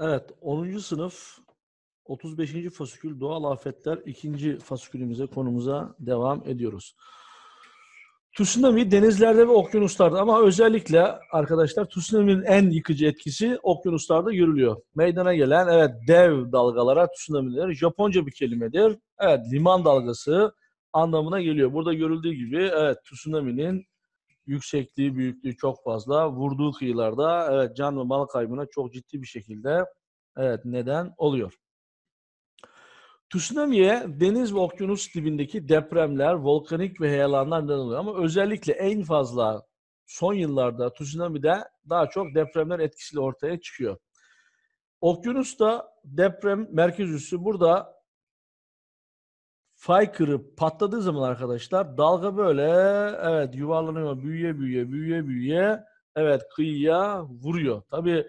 Evet, 10. sınıf 35. fasikül doğal afetler 2. fasikülümüze, konumuza devam ediyoruz. Tsunami denizlerde ve okyanuslarda ama özellikle arkadaşlar tsunami'nin en yıkıcı etkisi okyanuslarda görülüyor. Meydana gelen evet dev dalgalara tsunami'ler Japonca bir kelimedir. Evet liman dalgası anlamına geliyor. Burada görüldüğü gibi evet tsunami'nin yüksekliği, büyüklüğü çok fazla. Vurduğu kıyılarda evet can ve mal kaybına çok ciddi bir şekilde evet neden oluyor. Tsunami'ye deniz ve okyanus dibindeki depremler, volkanik ve heyelanlar neden oluyor. Ama özellikle en fazla son yıllarda tsunami'de daha çok depremler etkisiyle ortaya çıkıyor. Okyanusta deprem merkez üssü burada Faykırı patladığı zaman arkadaşlar dalga böyle evet yuvarlanıyor büyüye büyüye büyüye büyüye evet kıyıya vuruyor. Tabi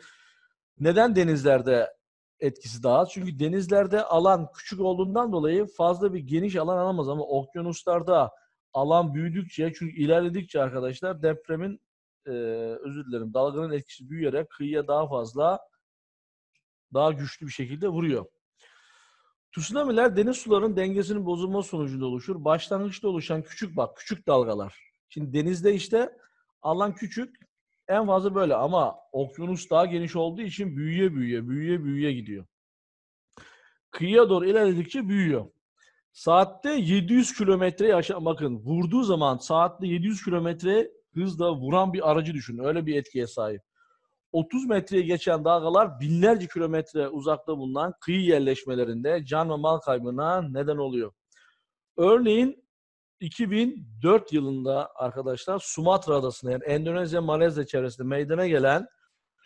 neden denizlerde etkisi daha az? Çünkü denizlerde alan küçük olduğundan dolayı fazla bir geniş alan alamaz ama okyanuslarda alan büyüdükçe çünkü ilerledikçe arkadaşlar depremin e, özür dilerim dalganın etkisi büyüyerek kıyıya daha fazla daha güçlü bir şekilde vuruyor. Tsunamiler deniz sularının dengesinin bozulma sonucunda oluşur. Başlangıçta oluşan küçük bak küçük dalgalar. Şimdi denizde işte alan küçük en fazla böyle ama okyanus daha geniş olduğu için büyüye büyüye büyüye büyüye gidiyor. Kıyıya doğru ilerledikçe büyüyor. Saatte 700 kilometreye aşağı bakın vurduğu zaman saatte 700 kilometre hızla vuran bir aracı düşünün. Öyle bir etkiye sahip. 30 metreye geçen dalgalar binlerce kilometre uzakta bulunan kıyı yerleşmelerinde can ve mal kaybına neden oluyor. Örneğin 2004 yılında arkadaşlar Sumatra adasında yani Endonezya Malezya çevresinde meydana gelen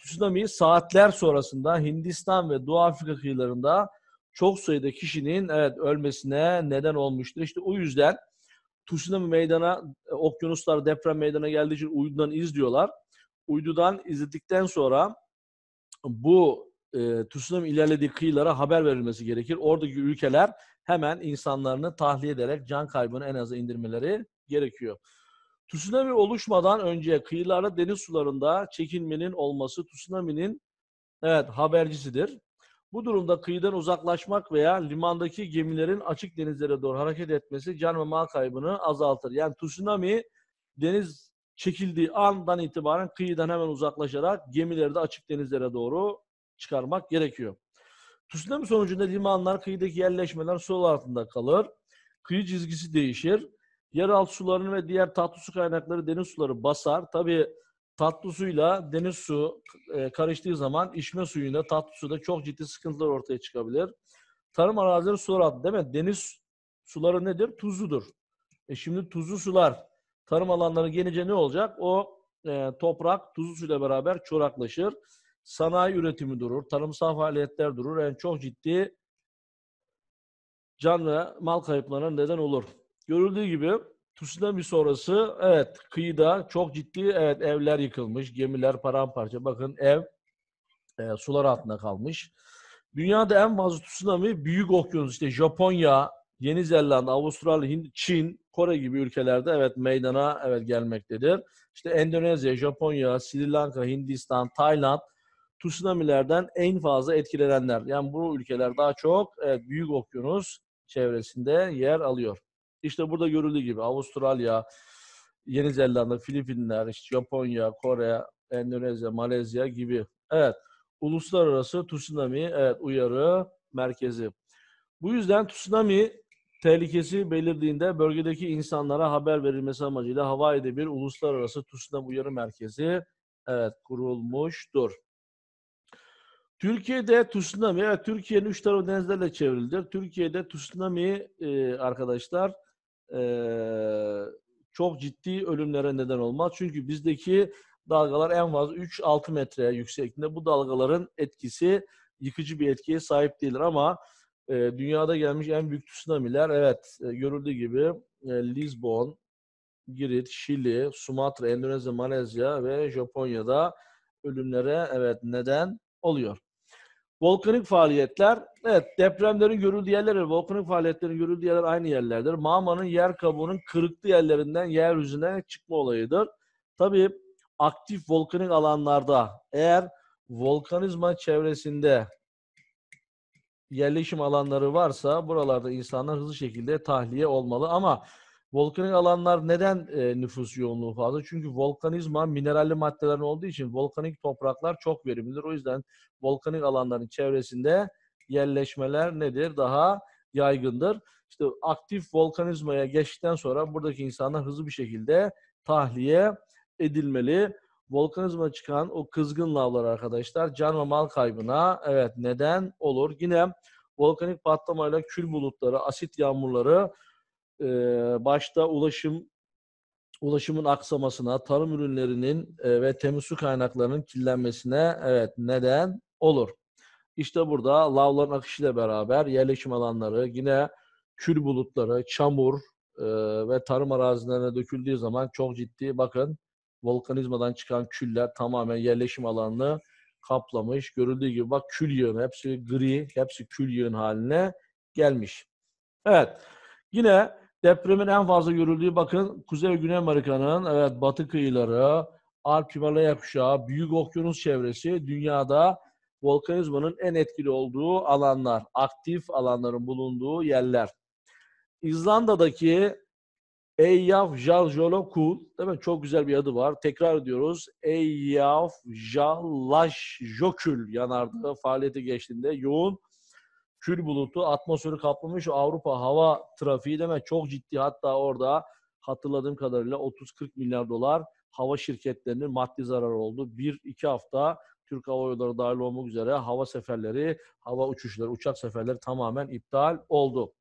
tsunami saatler sonrasında Hindistan ve Doğu Afrika kıyılarında çok sayıda kişinin evet ölmesine neden olmuştur. İşte o yüzden tsunami meydana e, okyanuslar deprem meydana geldiği için uydudan izliyorlar uydudan izledikten sonra bu e, tsunami ilerlediği kıyılara haber verilmesi gerekir. Oradaki ülkeler hemen insanlarını tahliye ederek can kaybını en aza indirmeleri gerekiyor. Tsunami oluşmadan önce kıyılarda deniz sularında çekilmenin olması tsunami'nin evet habercisidir. Bu durumda kıyıdan uzaklaşmak veya limandaki gemilerin açık denizlere doğru hareket etmesi can ve mal kaybını azaltır. Yani tsunami deniz çekildiği andan itibaren kıyıdan hemen uzaklaşarak gemileri de açık denizlere doğru çıkarmak gerekiyor. Tsunami sonucunda limanlar, kıyıdaki yerleşmeler sol altında kalır. Kıyı çizgisi değişir. Yeraltı sularını ve diğer tatlı su kaynakları deniz suları basar. Tabii tatlı suyla deniz su e, karıştığı zaman içme suyunda tatlı suda çok ciddi sıkıntılar ortaya çıkabilir. Tarım arazileri sular altında değil mi? Deniz suları nedir? Tuzludur. E şimdi tuzlu sular Tarım alanları gelince ne olacak? O e, toprak tuzlu suyla beraber çoraklaşır. Sanayi üretimi durur, tarımsal faaliyetler durur. En yani çok ciddi can ve mal kayıplarına neden olur. Görüldüğü gibi tsunami sonrası evet kıyıda çok ciddi evet evler yıkılmış, gemiler paramparça. Bakın ev e, sular altında kalmış. Dünyada en fazla tsunami büyük okyanus işte Japonya, Yeni Zelanda, Avustralya, Hind, Çin, Kore gibi ülkelerde evet meydana evet gelmektedir. İşte Endonezya, Japonya, Sri Lanka, Hindistan, Tayland tsunamilerden en fazla etkilenenler. Yani bu ülkeler daha çok evet, büyük okyanus çevresinde yer alıyor. İşte burada görüldüğü gibi Avustralya, Yeni Zelanda, Filipinler, işte Japonya, Kore, Endonezya, Malezya gibi. Evet, uluslararası tsunami evet, uyarı merkezi. Bu yüzden tsunami tehlikesi belirdiğinde bölgedeki insanlara haber verilmesi amacıyla Hawaii'de bir uluslararası tsunami uyarı merkezi evet kurulmuştur. Türkiye'de tsunami, evet, Türkiye'nin üç tarafı denizlerle çevrilidir. Türkiye'de tsunami e, arkadaşlar e, çok ciddi ölümlere neden olmaz. Çünkü bizdeki dalgalar en fazla 3-6 metre yüksekliğinde. Bu dalgaların etkisi yıkıcı bir etkiye sahip değildir ama e, dünyada gelmiş en büyük tsunami'ler evet e, görüldüğü gibi e, Lisbon, Girit, Şili, Sumatra, Endonezya, Malezya ve Japonya'da ölümlere evet neden oluyor. Volkanik faaliyetler, evet depremlerin görüldüğü yerler ve volkanik faaliyetlerin görüldüğü yerler aynı yerlerdir. Mama'nın yer kabuğunun kırıklı yerlerinden yeryüzüne çıkma olayıdır. Tabii aktif volkanik alanlarda eğer volkanizma çevresinde yerleşim alanları varsa buralarda insanlar hızlı şekilde tahliye olmalı ama volkanik alanlar neden e, nüfus yoğunluğu fazla? Çünkü volkanizma mineralli maddelerin olduğu için volkanik topraklar çok verimlidir. O yüzden volkanik alanların çevresinde yerleşmeler nedir? Daha yaygındır. İşte aktif volkanizmaya geçtikten sonra buradaki insanlar hızlı bir şekilde tahliye edilmeli volkanizma çıkan o kızgın lavlar arkadaşlar can ve mal kaybına evet neden olur. Yine volkanik patlamayla kül bulutları, asit yağmurları e, başta ulaşım ulaşımın aksamasına, tarım ürünlerinin e, ve temiz su kaynaklarının kirlenmesine evet neden olur. İşte burada lavların akışıyla beraber yerleşim alanları, yine kül bulutları, çamur e, ve tarım arazilerine döküldüğü zaman çok ciddi bakın volkanizmadan çıkan küller tamamen yerleşim alanını kaplamış. Görüldüğü gibi bak kül yığını hepsi gri, hepsi kül yığın haline gelmiş. Evet. Yine depremin en fazla görüldüğü bakın Kuzey ve Güney Amerika'nın evet batı kıyıları, Alp Himalaya kuşağı, Büyük Okyanus çevresi dünyada volkanizmanın en etkili olduğu alanlar, aktif alanların bulunduğu yerler. İzlanda'daki Eyjafjallajökull değil mi? Çok güzel bir adı var. Tekrar diyoruz. Eyjafjallajökull yanardağı faaliyete geçtiğinde yoğun kül bulutu atmosferi kaplamış Avrupa hava trafiği deme çok ciddi hatta orada hatırladığım kadarıyla 30-40 milyar dolar hava şirketlerinin maddi zararı oldu. 1-2 hafta Türk Hava Yolları dahil olmak üzere hava seferleri, hava uçuşları, uçak seferleri tamamen iptal oldu.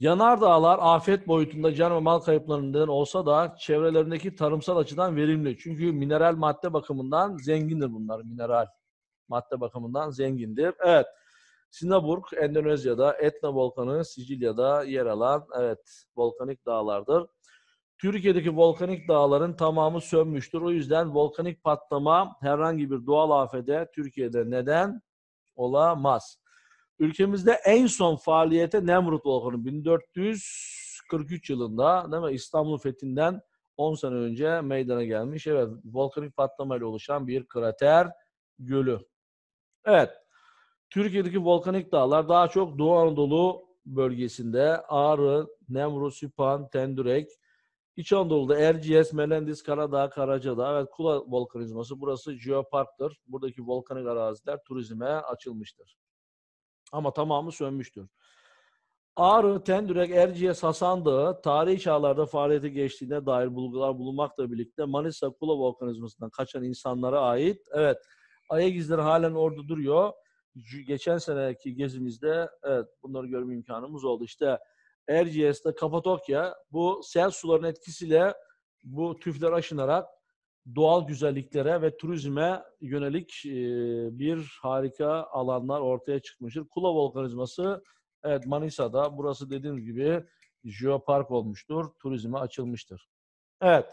Yanardağlar afet boyutunda can ve mal kayıplarının neden olsa da çevrelerindeki tarımsal açıdan verimli. Çünkü mineral madde bakımından zengindir bunlar. Mineral madde bakımından zengindir. Evet. Sinaburg, Endonezya'da, Etna Volkanı, Sicilya'da yer alan evet volkanik dağlardır. Türkiye'deki volkanik dağların tamamı sönmüştür. O yüzden volkanik patlama herhangi bir doğal afede Türkiye'de neden olamaz. Ülkemizde en son faaliyete Nemrut Volkanı 1443 yılında değil mi? İstanbul fethinden 10 sene önce meydana gelmiş. Evet, volkanik patlamayla oluşan bir krater gölü. Evet, Türkiye'deki volkanik dağlar daha çok Doğu Anadolu bölgesinde Ağrı, Nemrut, Süphan, Tendürek, İç Anadolu'da Erciyes, Melendiz, Karadağ, Karacadağ ve Kula volkanizması burası jeoparktır. Buradaki volkanik araziler turizme açılmıştır. Ama tamamı sönmüştür. Ağrı, Tendürek, Erciyes, Hasan tarihi çağlarda faaliyete geçtiğine dair bulgular bulunmakla birlikte Manisa Kula volkanizmasından kaçan insanlara ait evet ayak izleri halen orada duruyor. Geçen seneki gezimizde evet bunları görme imkanımız oldu. İşte Erciyes'te Kapadokya bu sel sularının etkisiyle bu tüfler aşınarak doğal güzelliklere ve turizme yönelik bir harika alanlar ortaya çıkmıştır. Kula Volkanizması evet Manisa'da burası dediğimiz gibi jeopark olmuştur. Turizme açılmıştır. Evet.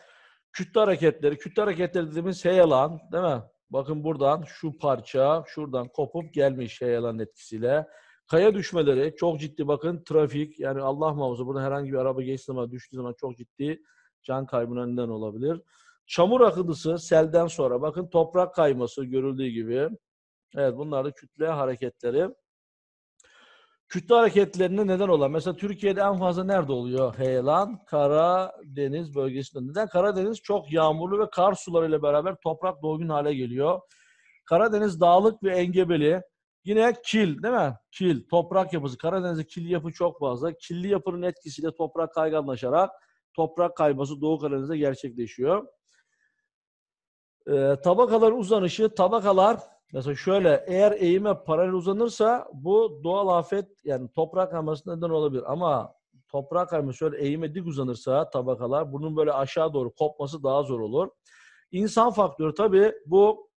Kütle hareketleri. Kütle hareketleri dediğimiz heyelan değil mi? Bakın buradan şu parça şuradan kopup gelmiş heyelan etkisiyle. Kaya düşmeleri çok ciddi bakın trafik yani Allah muhafaza burada herhangi bir araba geçtiği zaman düştüğü zaman çok ciddi can kaybına neden olabilir. Çamur akıntısı selden sonra bakın toprak kayması görüldüğü gibi. Evet bunlar da kütle hareketleri. Kütle hareketlerine neden olan. Mesela Türkiye'de en fazla nerede oluyor? Heyelan, Karadeniz bölgesinde. Neden? Karadeniz çok yağmurlu ve kar sularıyla beraber toprak dolgun hale geliyor. Karadeniz dağlık ve engebeli. Yine kil değil mi? Kil, toprak yapısı. Karadeniz'de kil yapı çok fazla. Killi yapının etkisiyle toprak kayganlaşarak toprak kayması Doğu Karadeniz'de gerçekleşiyor. E, ee, tabakalar uzanışı, tabakalar mesela şöyle eğer eğime paralel uzanırsa bu doğal afet yani toprak kaymasına neden olabilir. Ama toprak kayması şöyle eğime dik uzanırsa tabakalar bunun böyle aşağı doğru kopması daha zor olur. İnsan faktörü tabii bu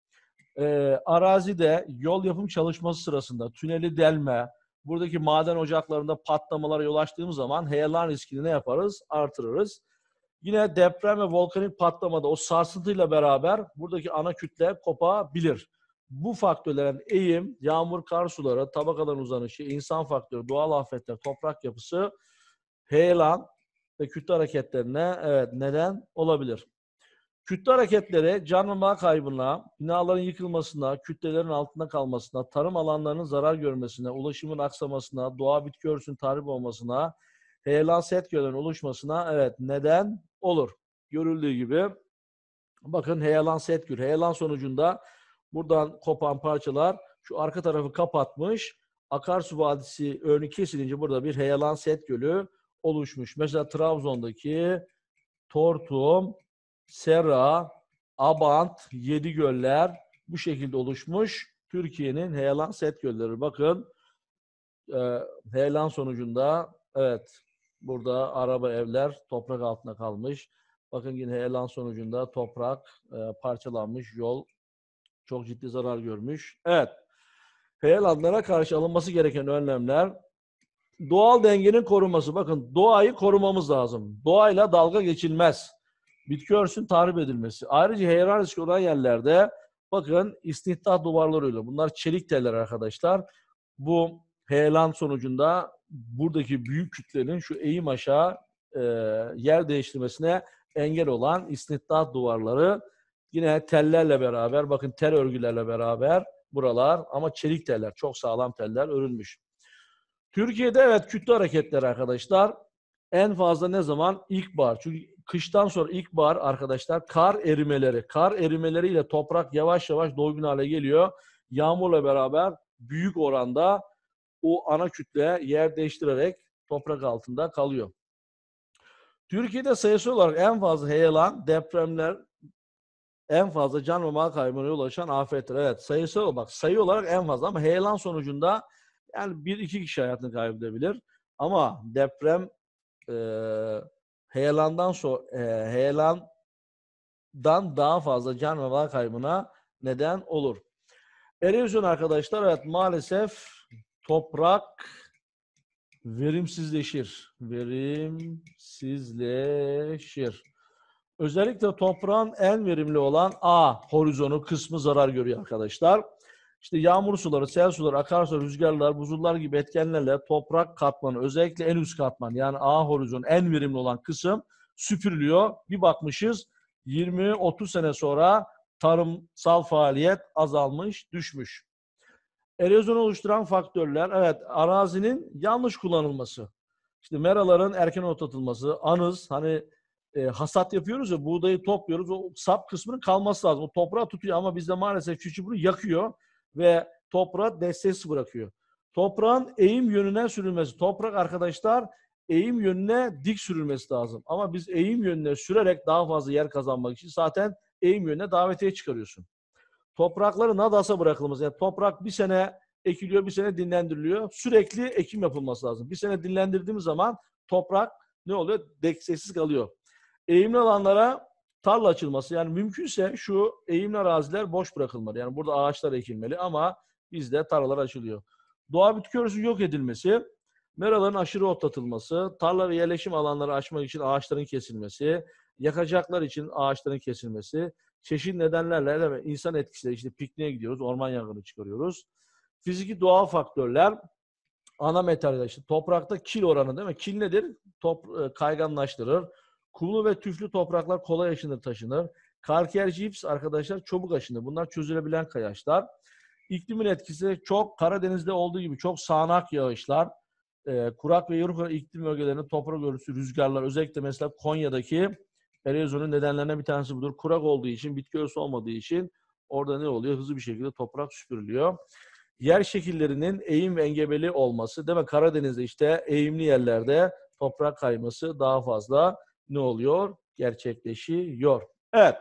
e, arazide yol yapım çalışması sırasında tüneli delme, buradaki maden ocaklarında patlamalara yol açtığımız zaman heyelan riskini ne yaparız? Artırırız. Yine deprem ve volkanik patlamada o sarsıntıyla beraber buradaki ana kütle kopabilir. Bu faktörlerin eğim, yağmur, kar suları, tabakaların uzanışı, insan faktörü, doğal afetler, toprak yapısı, heyelan ve kütle hareketlerine evet neden olabilir. Kütle hareketleri canlı kaybına, binaların yıkılmasına, kütlelerin altında kalmasına, tarım alanlarının zarar görmesine, ulaşımın aksamasına, doğa bitki örtüsünün tahrip olmasına, heyelan set gölünün oluşmasına evet neden olur. Görüldüğü gibi bakın heyelan set Heyelan sonucunda buradan kopan parçalar şu arka tarafı kapatmış. Akarsu Vadisi örneği kesilince burada bir heyelan set gölü oluşmuş. Mesela Trabzon'daki Tortum, Sera, Abant, Yedi Göller bu şekilde oluşmuş. Türkiye'nin heyelan set gölleri. Bakın heyelan sonucunda evet Burada araba evler toprak altında kalmış. Bakın yine heyelan sonucunda toprak e, parçalanmış, yol çok ciddi zarar görmüş. Evet, heyelanlara karşı alınması gereken önlemler doğal dengenin korunması. Bakın doğayı korumamız lazım. Doğayla dalga geçilmez. Bitki örsün tahrip edilmesi. Ayrıca heyelan riski olan yerlerde bakın istihdat duvarlarıyla. Bunlar çelik teller arkadaşlar. Bu heyelan sonucunda buradaki büyük kütlenin şu eğim aşağı e, yer değiştirmesine engel olan istihdat duvarları yine tellerle beraber bakın tel örgülerle beraber buralar ama çelik teller çok sağlam teller örülmüş. Türkiye'de evet kütle hareketleri arkadaşlar en fazla ne zaman? İlkbahar. Çünkü kıştan sonra ilkbahar arkadaşlar kar erimeleri. Kar erimeleriyle toprak yavaş yavaş doygun hale geliyor. Yağmurla beraber büyük oranda o ana kütleye yer değiştirerek toprak altında kalıyor. Türkiye'de sayısı olarak en fazla heyelan, depremler, en fazla can ve mal kaybına yol açan afetler. Evet sayısı olarak sayı olarak en fazla ama heyelan sonucunda yani bir iki kişi hayatını kaybedebilir. Ama deprem e, heyelandan so e, heyelandan daha fazla can ve mal kaybına neden olur. Erozyon arkadaşlar evet maalesef Toprak verimsizleşir. Verimsizleşir. Özellikle toprağın en verimli olan A horizonu kısmı zarar görüyor arkadaşlar. İşte yağmur suları, sel suları, akarsu, rüzgarlar, buzullar gibi etkenlerle toprak katmanı, özellikle en üst katman yani A horizon en verimli olan kısım süpürülüyor. Bir bakmışız 20-30 sene sonra tarımsal faaliyet azalmış, düşmüş. Erozyonu oluşturan faktörler, evet arazinin yanlış kullanılması. İşte meraların erken otlatılması, anız, hani e, hasat yapıyoruz ya buğdayı topluyoruz. O sap kısmının kalması lazım. O toprağı tutuyor ama bizde maalesef çiftçi bunu yakıyor ve toprağa desteksiz bırakıyor. Toprağın eğim yönüne sürülmesi. Toprak arkadaşlar eğim yönüne dik sürülmesi lazım. Ama biz eğim yönüne sürerek daha fazla yer kazanmak için zaten eğim yönüne davetiye çıkarıyorsun. Toprakları nadasa bırakılması. Yani toprak bir sene ekiliyor, bir sene dinlendiriliyor. Sürekli ekim yapılması lazım. Bir sene dinlendirdiğimiz zaman toprak ne oluyor? Deksesiz kalıyor. Eğimli alanlara tarla açılması. Yani mümkünse şu eğimli araziler boş bırakılmalı. Yani burada ağaçlar ekilmeli ama bizde tarlalar açılıyor. Doğa bitki örüsü yok edilmesi, meraların aşırı otlatılması, tarla ve yerleşim alanları açmak için ağaçların kesilmesi, yakacaklar için ağaçların kesilmesi, çeşitli nedenlerle insan etkisiyle işte pikniğe gidiyoruz, orman yangını çıkarıyoruz. Fiziki doğal faktörler, ana metaller işte toprakta kil oranı değil mi? Kil nedir? Top, e, kayganlaştırır. Kumlu ve tüflü topraklar kolay aşınır, taşınır. Kalker cips arkadaşlar çabuk aşınır. Bunlar çözülebilen kayaçlar. İklimin etkisi çok Karadeniz'de olduğu gibi çok sağanak yağışlar. E, kurak ve yarı iklim bölgelerinde toprak örtüsü, rüzgarlar özellikle mesela Konya'daki Erozyonun nedenlerinden bir tanesi budur. Kurak olduğu için, bitki örtüsü olmadığı için orada ne oluyor? Hızlı bir şekilde toprak süpürülüyor. Yer şekillerinin eğim ve engebeli olması, değil mi? Karadeniz'de işte eğimli yerlerde toprak kayması daha fazla ne oluyor? Gerçekleşiyor. Evet.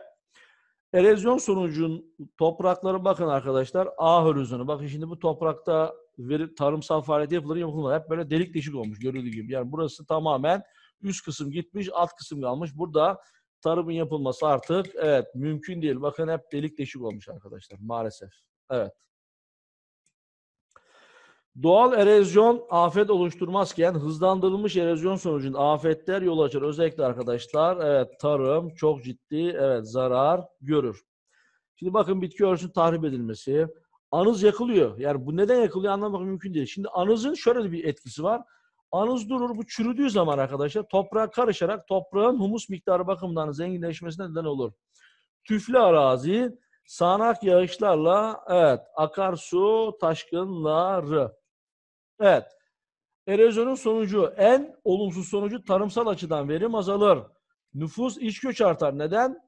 Erozyon sonucun toprakları bakın arkadaşlar A hörüzünü. Bakın şimdi bu toprakta verip tarımsal faaliyet yapılır yapılmaz. Hep böyle delik deşik olmuş görüldüğü gibi. Yani burası tamamen Üst kısım gitmiş, alt kısım kalmış. Burada tarımın yapılması artık evet mümkün değil. Bakın hep delik deşik olmuş arkadaşlar maalesef. Evet. Doğal erozyon afet oluşturmazken hızlandırılmış erozyon sonucunda afetler yol açar. Özellikle arkadaşlar evet tarım çok ciddi evet zarar görür. Şimdi bakın bitki örtüsünün tahrip edilmesi. Anız yakılıyor. Yani bu neden yakılıyor anlamak mümkün değil. Şimdi anızın şöyle bir etkisi var. Anız durur. Bu çürüdüğü zaman arkadaşlar toprağa karışarak toprağın humus miktarı bakımından zenginleşmesine neden olur. Tüflü arazi sağanak yağışlarla evet akarsu taşkınları. Evet. Erozyonun sonucu en olumsuz sonucu tarımsal açıdan verim azalır. Nüfus iç göç artar. Neden?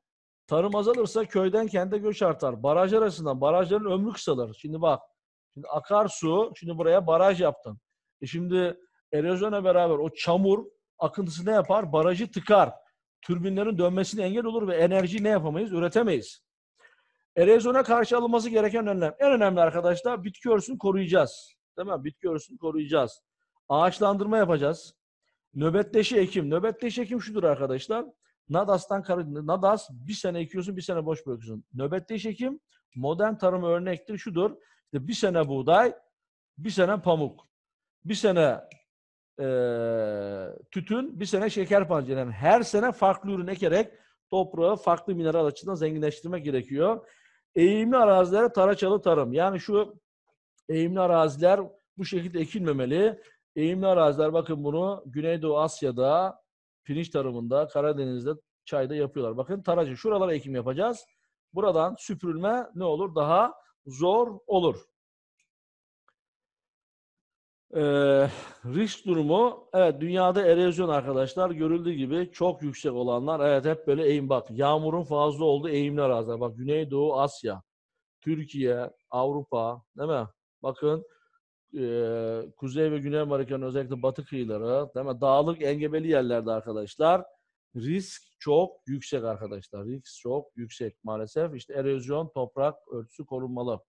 Tarım azalırsa köyden kente göç artar. baraj arasından barajların ömrü kısalır. Şimdi bak. Şimdi akarsu, şimdi buraya baraj yaptın. E şimdi erozyona beraber o çamur akıntısı ne yapar? Barajı tıkar. Türbinlerin dönmesine engel olur ve enerji ne yapamayız? Üretemeyiz. Erozyona karşı alınması gereken önlem. En önemli arkadaşlar bitki örtüsünü koruyacağız. Değil mi? Bitki örtüsünü koruyacağız. Ağaçlandırma yapacağız. Nöbetleşi ekim. Nöbetleşi ekim şudur arkadaşlar. Nadas'tan Nadas bir sene ekiyorsun, bir sene boş bırakıyorsun. Nöbetleşi ekim modern tarım örnektir. Şudur. İşte bir sene buğday, bir sene pamuk, bir sene e, tütün bir sene şeker pancarının her sene farklı ürün ekerek toprağı farklı mineral açıdan zenginleştirmek gerekiyor. Eğimli arazilere taraçalı tarım. Yani şu eğimli araziler bu şekilde ekilmemeli. Eğimli araziler bakın bunu Güneydoğu Asya'da pirinç tarımında, Karadeniz'de çayda yapıyorlar. Bakın taracı şuralara ekim yapacağız. Buradan süpürülme ne olur? Daha zor olur. Ee, risk durumu evet dünyada erozyon arkadaşlar görüldüğü gibi çok yüksek olanlar evet hep böyle eğim bak yağmurun fazla olduğu eğimler azlar. Bak Güneydoğu Asya, Türkiye, Avrupa değil mi? Bakın e, Kuzey ve Güney Amerika'nın özellikle batı kıyıları değil mi? Dağlık engebeli yerlerde arkadaşlar risk çok yüksek arkadaşlar. Risk çok yüksek maalesef. işte erozyon, toprak örtüsü korunmalı.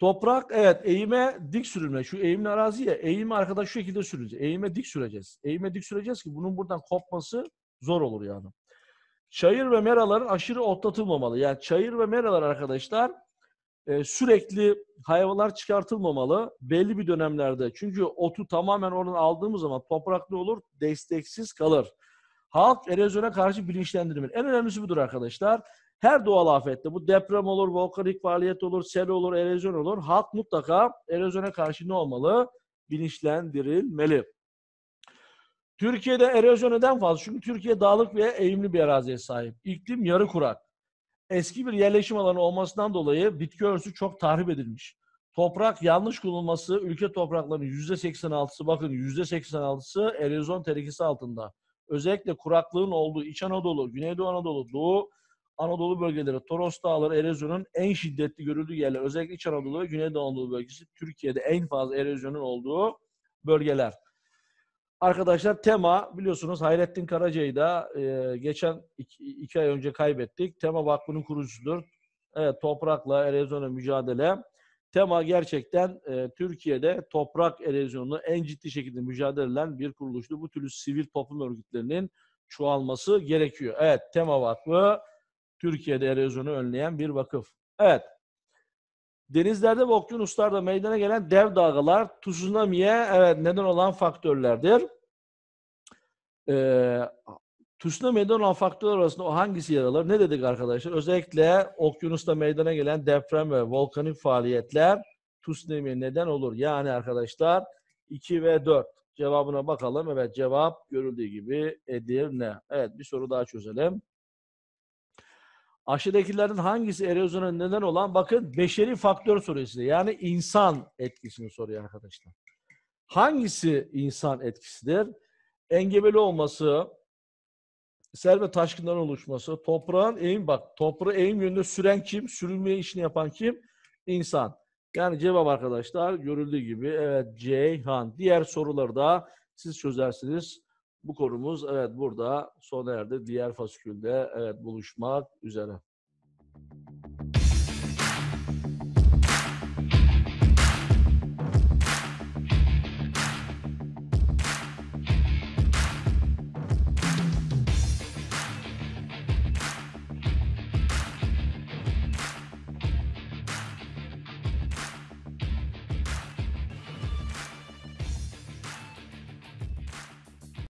Toprak evet eğime dik sürülme. Şu eğimli arazi ya eğimi arkadaş şu şekilde süreceğiz. Eğime dik süreceğiz. Eğime dik süreceğiz ki bunun buradan kopması zor olur yani. Çayır ve meraların aşırı otlatılmamalı. Yani çayır ve meralar arkadaşlar e, sürekli hayvanlar çıkartılmamalı belli bir dönemlerde. Çünkü otu tamamen oradan aldığımız zaman topraklı olur, desteksiz kalır. Halk erozyona karşı bilinçlendirilir. En önemlisi budur arkadaşlar. Her doğal afette bu deprem olur, volkanik faaliyet olur, sel olur, erozyon olur. Halk mutlaka erozyona karşı ne olmalı? Bilinçlendirilmeli. Türkiye'de erozyon neden fazla? Çünkü Türkiye dağlık ve eğimli bir araziye sahip. İklim yarı kurak. Eski bir yerleşim alanı olmasından dolayı bitki örtüsü çok tahrip edilmiş. Toprak yanlış kullanılması ülke topraklarının %86'sı bakın %86'sı erozyon tehlikesi altında. Özellikle kuraklığın olduğu İç Anadolu, Güneydoğu Anadolu, Doğu Anadolu bölgeleri, Toros Dağları erozyonun en şiddetli görüldüğü yerler. Özellikle İç Anadolu ve Güneydoğu Anadolu bölgesi Türkiye'de en fazla erozyonun olduğu bölgeler. Arkadaşlar tema biliyorsunuz Hayrettin Karaca'yı da e, geçen iki, iki ay önce kaybettik. Tema Vakfı'nın kurucusudur. Evet toprakla erozyona mücadele. Tema gerçekten e, Türkiye'de toprak erozyonunu en ciddi şekilde mücadele eden bir kuruluştu. Bu türlü sivil toplum örgütlerinin çoğalması gerekiyor. Evet Tema Vakfı Türkiye'de erozyonu önleyen bir vakıf. Evet. Denizlerde ve okyanuslarda meydana gelen dev dalgalar tsunami'ye evet neden olan faktörlerdir. Ee, Tsunami meydana olan faktörler arasında o hangisi yer alır? Ne dedik arkadaşlar? Özellikle okyanusta meydana gelen deprem ve volkanik faaliyetler tsunami neden olur. Yani arkadaşlar 2 ve 4 cevabına bakalım. Evet cevap görüldüğü gibi Edirne. Evet bir soru daha çözelim. Aşağıdakilerin hangisi erozyona neden olan? Bakın beşeri faktör soruyor size. Yani insan etkisini soruyor arkadaşlar. Hangisi insan etkisidir? Engebeli olması, sel ve taşkından oluşması, toprağın eğim bak toprağı eğim yönünde süren kim? Sürülmeye işini yapan kim? İnsan. Yani cevap arkadaşlar görüldüğü gibi evet Ceyhan. Diğer soruları da siz çözersiniz bu konumuz evet burada sona erdi. Diğer fasikülde evet buluşmak üzere.